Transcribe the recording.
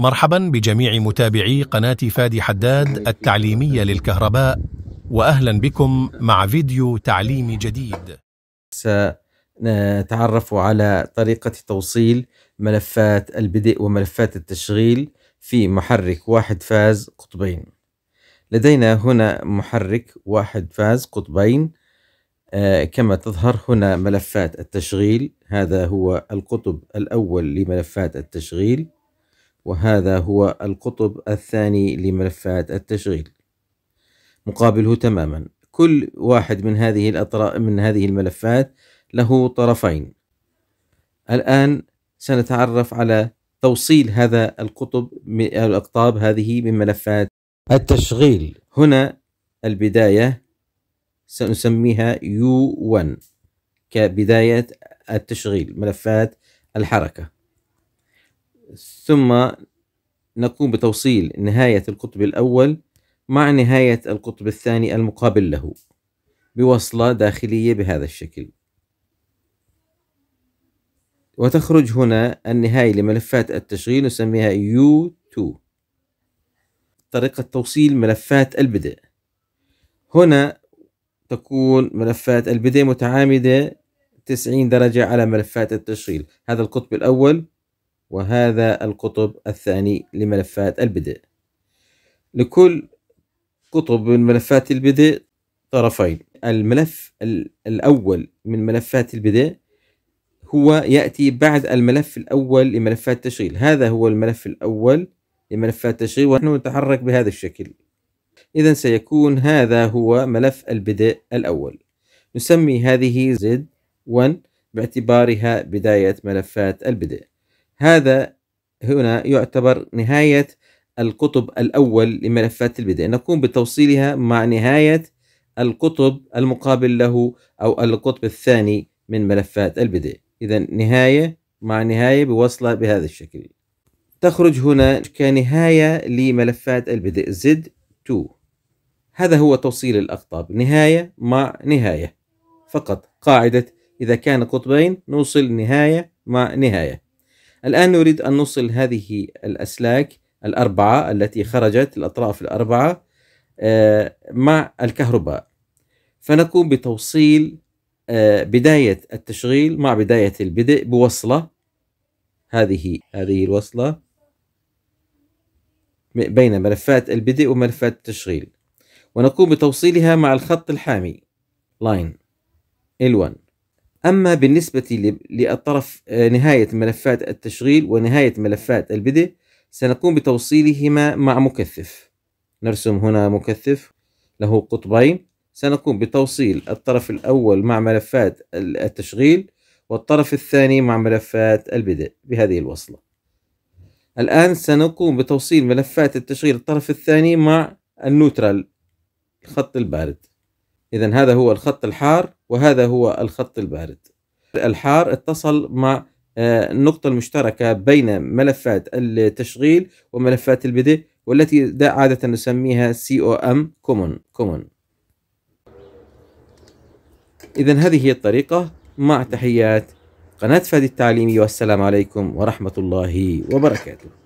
مرحبا بجميع متابعي قناة فادي حداد التعليمية للكهرباء وأهلا بكم مع فيديو تعليمي جديد سنتعرف على طريقة توصيل ملفات البدء وملفات التشغيل في محرك واحد فاز قطبين لدينا هنا محرك واحد فاز قطبين آه، كما تظهر هنا ملفات التشغيل هذا هو القطب الأول لملفات التشغيل وهذا هو القطب الثاني لملفات التشغيل مقابله تماما كل واحد من هذه الأطراف من هذه الملفات له طرفين الآن سنتعرف على توصيل هذا القطب الأقطاب هذه من ملفات التشغيل هنا البداية سنسميها U1 كبداية التشغيل ملفات الحركة ثم نقوم بتوصيل نهاية القطب الأول مع نهاية القطب الثاني المقابل له بوصلة داخلية بهذا الشكل وتخرج هنا النهاية لملفات التشغيل نسميها U2 طريقة توصيل ملفات البدء هنا تكون ملفات البدء متعامدة 90 درجة على ملفات التشغيل هذا القطب الأول وهذا القطب الثاني لملفات البدء لكل قطب من ملفات البدء طرفين الملف الأول من ملفات البدء هو يأتي بعد الملف الأول لملفات التشغيل هذا هو الملف الأول لملفات التشغيل ونحن نتحرك بهذا الشكل إذا سيكون هذا هو ملف البدء الأول نسمي هذه Z1 باعتبارها بداية ملفات البدء هذا هنا يعتبر نهاية القطب الأول لملفات البدء نقوم بتوصيلها مع نهاية القطب المقابل له أو القطب الثاني من ملفات البدء إذا نهاية مع نهاية بوصلة بهذا الشكل تخرج هنا كنهاية لملفات البدء Z2 هذا هو توصيل الأقطاب نهاية مع نهاية فقط قاعدة إذا كان قطبين نوصل نهاية مع نهاية الآن نريد أن نوصل هذه الأسلاك الأربعة التي خرجت الأطراف الأربعة آه، مع الكهرباء فنقوم بتوصيل آه، بداية التشغيل مع بداية البدء بوصلة هذه هذه الوصلة بين ملفات البدء وملفات التشغيل ونقوم بتوصيلها مع الخط الحامي لاين L1 أما بالنسبة للطرف آه، نهاية ملفات التشغيل ونهاية ملفات البدء سنقوم بتوصيلهما مع مكثف نرسم هنا مكثف له قطبين سنقوم بتوصيل الطرف الأول مع ملفات التشغيل والطرف الثاني مع ملفات البدء بهذه الوصلة الآن سنقوم بتوصيل ملفات التشغيل الطرف الثاني مع النوترال الخط البارد إذا هذا هو الخط الحار وهذا هو الخط البارد الحار اتصل مع آه، النقطة المشتركة بين ملفات التشغيل وملفات البدء والتي عادة نسميها COM common common إذا هذه هي الطريقة مع تحيات قناة فادي التعليمي والسلام عليكم ورحمة الله وبركاته